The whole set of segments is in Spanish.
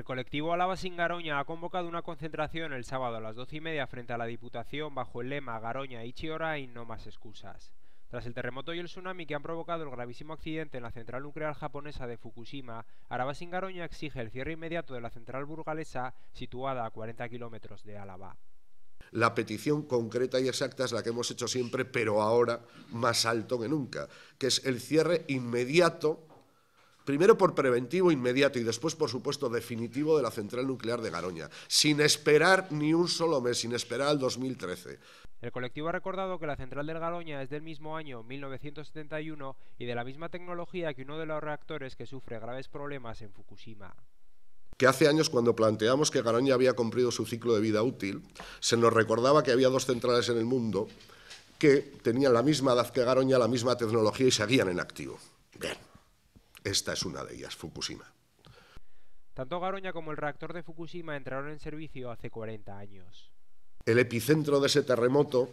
El colectivo Álava sin Garoña ha convocado una concentración el sábado a las doce y media frente a la Diputación bajo el lema Garoña y Chiora y no más excusas. Tras el terremoto y el tsunami que han provocado el gravísimo accidente en la central nuclear japonesa de Fukushima, Álava sin Garoña exige el cierre inmediato de la central burgalesa situada a 40 kilómetros de Álava. La petición concreta y exacta es la que hemos hecho siempre, pero ahora más alto que nunca, que es el cierre inmediato Primero por preventivo inmediato y después, por supuesto, definitivo de la central nuclear de Garoña, sin esperar ni un solo mes, sin esperar al 2013. El colectivo ha recordado que la central de Garoña es del mismo año 1971 y de la misma tecnología que uno de los reactores que sufre graves problemas en Fukushima que hace años cuando planteamos que Garoña había cumplido su ciclo de vida útil, se nos recordaba que había dos centrales en el mundo que tenían la misma edad que Garoña, la misma tecnología y seguían en activo. Esta es una de ellas, Fukushima. Tanto Garoña como el reactor de Fukushima entraron en servicio hace 40 años. El epicentro de ese terremoto,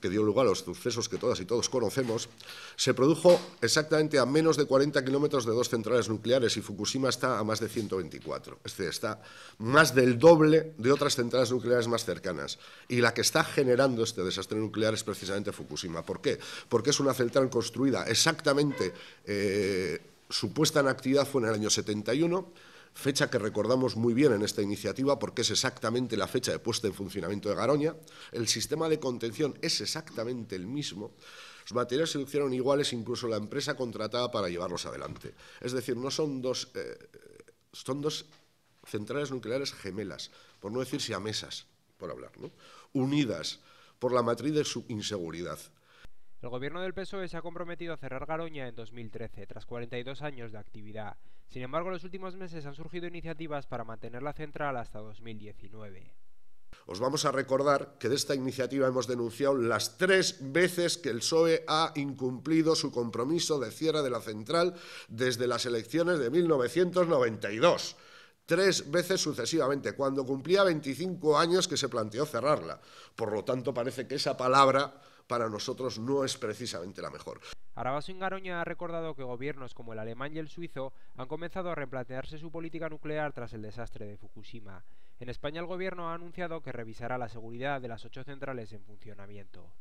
que dio lugar a los sucesos que todas y todos conocemos, se produjo exactamente a menos de 40 kilómetros de dos centrales nucleares y Fukushima está a más de 124. Es decir, está más del doble de otras centrales nucleares más cercanas. Y la que está generando este desastre nuclear es precisamente Fukushima. ¿Por qué? Porque es una central construida exactamente... Eh, su puesta en actividad fue en el año 71, fecha que recordamos muy bien en esta iniciativa porque es exactamente la fecha de puesta en funcionamiento de Garoña. El sistema de contención es exactamente el mismo. Los materiales se hicieron iguales incluso la empresa contratada para llevarlos adelante. Es decir, no son dos, eh, son dos centrales nucleares gemelas, por no decir mesas, por hablar, unidas por la matriz de su inseguridad. El gobierno del PSOE se ha comprometido a cerrar Garoña en 2013, tras 42 años de actividad. Sin embargo, en los últimos meses han surgido iniciativas para mantener la central hasta 2019. Os vamos a recordar que de esta iniciativa hemos denunciado las tres veces que el PSOE ha incumplido su compromiso de cierre de la central desde las elecciones de 1992 tres veces sucesivamente, cuando cumplía 25 años que se planteó cerrarla. Por lo tanto, parece que esa palabra para nosotros no es precisamente la mejor. en Ingaroña ha recordado que gobiernos como el alemán y el suizo han comenzado a replantearse su política nuclear tras el desastre de Fukushima. En España el gobierno ha anunciado que revisará la seguridad de las ocho centrales en funcionamiento.